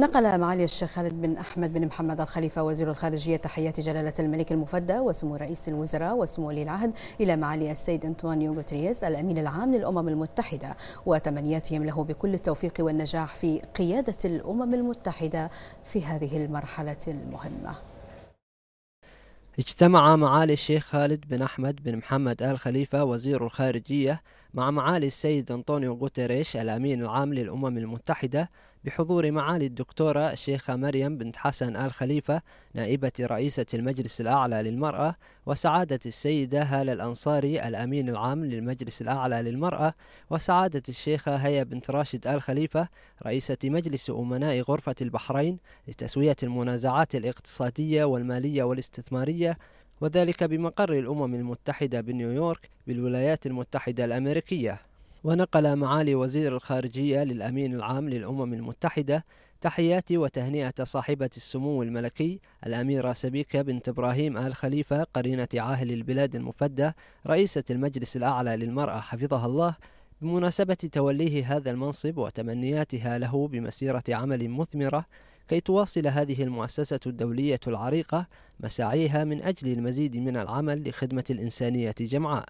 نقل معالي الشيخ خالد بن أحمد بن محمد الخليفة وزير الخارجية تحيات جلالة الملك المفدى وسمو رئيس الوزراء وسمو ولي العهد إلى معالي السيد أنطوانيو غوتريز الأمين العام للأمم المتحدة وتمنياتهم له بكل التوفيق والنجاح في قيادة الأمم المتحدة في هذه المرحلة المهمة اجتمع معالي الشيخ خالد بن أحمد بن محمد آل خليفة وزير الخارجية مع معالي السيد أنطونيو غوتريش الأمين العام للأمم المتحدة بحضور معالي الدكتورة الشيخة مريم بنت حسن آل خليفة نائبة رئيسة المجلس الأعلى للمرأة وسعادة السيدة هالة الأنصاري الأمين العام للمجلس الأعلى للمرأة وسعادة الشيخة هيا بنت راشد آل خليفة رئيسة مجلس أمناء غرفة البحرين لتسوية المنازعات الاقتصادية والمالية والاستثمارية وذلك بمقر الأمم المتحدة بنيويورك بالولايات المتحدة الأمريكية ونقل معالي وزير الخارجية للأمين العام للأمم المتحدة تحياتي وتهنئة صاحبة السمو الملكي الأميرة سبيكة بنت إبراهيم آل خليفة قرينة عاهل البلاد المفدى رئيسة المجلس الأعلى للمرأة حفظها الله بمناسبة توليه هذا المنصب وتمنياتها له بمسيرة عمل مثمرة كي تواصل هذه المؤسسة الدولية العريقة مساعيها من أجل المزيد من العمل لخدمة الإنسانية جمعاء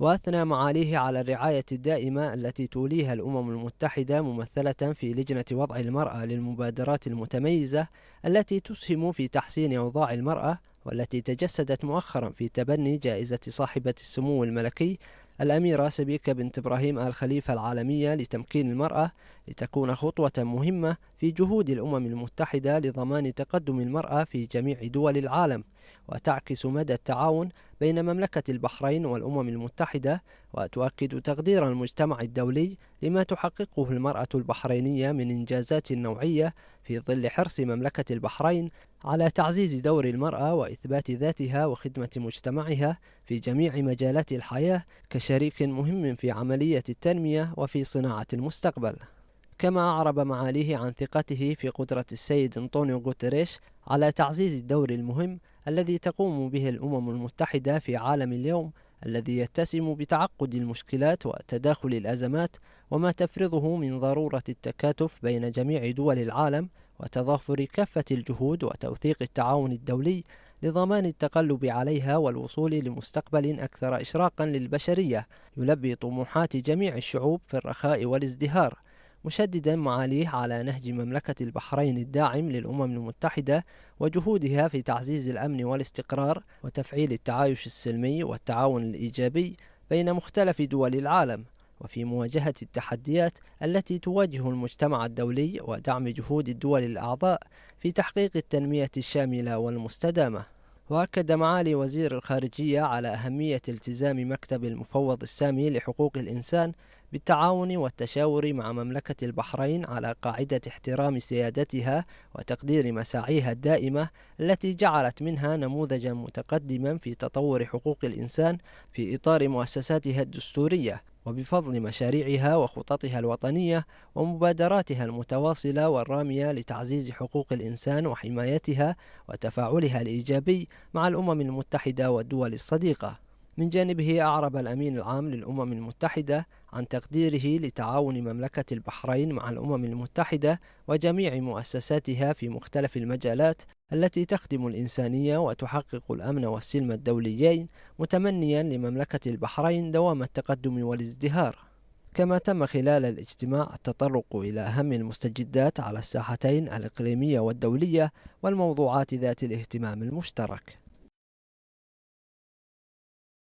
وأثنى معاليه على الرعاية الدائمة التي توليها الأمم المتحدة ممثلة في لجنة وضع المرأة للمبادرات المتميزة التي تسهم في تحسين أوضاع المرأة والتي تجسدت مؤخرا في تبني جائزة صاحبة السمو الملكي الأميرة سبيكة بنت إبراهيم آل خليفة العالمية لتمكين المرأة لتكون خطوة مهمة في جهود الأمم المتحدة لضمان تقدم المرأة في جميع دول العالم وتعكس مدى التعاون بين مملكة البحرين والأمم المتحدة وتؤكد تقدير المجتمع الدولي لما تحققه المرأة البحرينية من إنجازات نوعية في ظل حرص مملكة البحرين على تعزيز دور المرأة وإثبات ذاتها وخدمة مجتمعها في جميع مجالات الحياة كشريك مهم في عملية التنمية وفي صناعة المستقبل. كما أعرب معاليه عن ثقته في قدرة السيد أنطونيو غوتريش على تعزيز الدور المهم الذي تقوم به الأمم المتحدة في عالم اليوم الذي يتسم بتعقد المشكلات وتداخل الأزمات وما تفرضه من ضرورة التكاتف بين جميع دول العالم وتضافر كافة الجهود وتوثيق التعاون الدولي لضمان التقلب عليها والوصول لمستقبل أكثر إشراقا للبشرية يلبي طموحات جميع الشعوب في الرخاء والازدهار مشددا معاليه على نهج مملكة البحرين الداعم للأمم المتحدة وجهودها في تعزيز الأمن والاستقرار وتفعيل التعايش السلمي والتعاون الإيجابي بين مختلف دول العالم وفي مواجهة التحديات التي تواجه المجتمع الدولي ودعم جهود الدول الأعضاء في تحقيق التنمية الشاملة والمستدامة. وأكد معالي وزير الخارجية على أهمية التزام مكتب المفوض السامي لحقوق الإنسان بالتعاون والتشاور مع مملكة البحرين على قاعدة احترام سيادتها وتقدير مساعيها الدائمة التي جعلت منها نموذجا متقدما في تطور حقوق الإنسان في إطار مؤسساتها الدستورية وبفضل مشاريعها وخططها الوطنية ومبادراتها المتواصلة والرامية لتعزيز حقوق الإنسان وحمايتها وتفاعلها الإيجابي مع الأمم المتحدة والدول الصديقة من جانبه أعرب الأمين العام للأمم المتحدة عن تقديره لتعاون مملكة البحرين مع الأمم المتحدة وجميع مؤسساتها في مختلف المجالات التي تخدم الإنسانية وتحقق الأمن والسلم الدوليين متمنيا لمملكة البحرين دوام التقدم والازدهار كما تم خلال الاجتماع التطرق إلى أهم المستجدات على الساحتين الإقليمية والدولية والموضوعات ذات الاهتمام المشترك